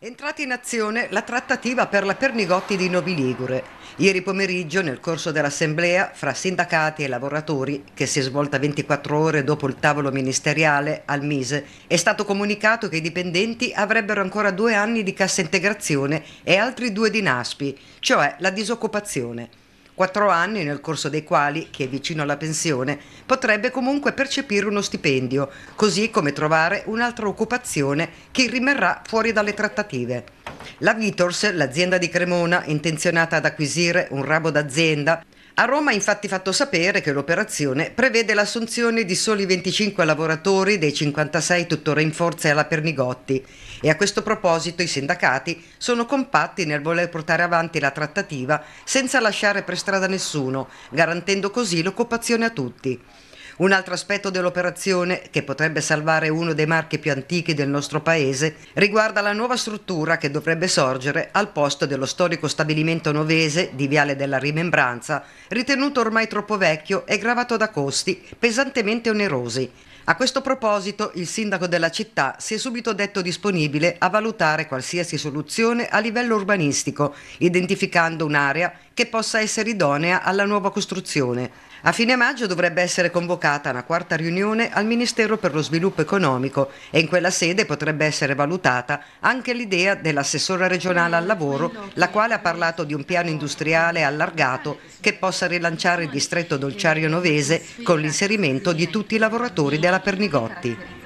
È entrata in azione la trattativa per la Pernigotti di Novi Ligure. Ieri pomeriggio, nel corso dell'assemblea fra sindacati e lavoratori, che si è svolta 24 ore dopo il tavolo ministeriale al Mise, è stato comunicato che i dipendenti avrebbero ancora due anni di cassa integrazione e altri due di NASPI, cioè la disoccupazione quattro anni nel corso dei quali, che è vicino alla pensione, potrebbe comunque percepire uno stipendio, così come trovare un'altra occupazione che rimarrà fuori dalle trattative. La Vitors, l'azienda di Cremona intenzionata ad acquisire un rabo d'azienda, a Roma ha infatti fatto sapere che l'operazione prevede l'assunzione di soli 25 lavoratori dei 56 tuttora in forza alla Pernigotti e a questo proposito i sindacati sono compatti nel voler portare avanti la trattativa senza lasciare per strada nessuno, garantendo così l'occupazione a tutti. Un altro aspetto dell'operazione, che potrebbe salvare uno dei marchi più antichi del nostro paese, riguarda la nuova struttura che dovrebbe sorgere al posto dello storico stabilimento novese di Viale della Rimembranza, ritenuto ormai troppo vecchio e gravato da costi pesantemente onerosi. A questo proposito il sindaco della città si è subito detto disponibile a valutare qualsiasi soluzione a livello urbanistico, identificando un'area che possa essere idonea alla nuova costruzione. A fine maggio dovrebbe essere convocata una quarta riunione al Ministero per lo Sviluppo Economico e in quella sede potrebbe essere valutata anche l'idea dell'assessora regionale al lavoro, la quale ha parlato di un piano industriale allargato che possa rilanciare il distretto dolciario novese con l'inserimento di tutti i lavoratori della Pernigotti.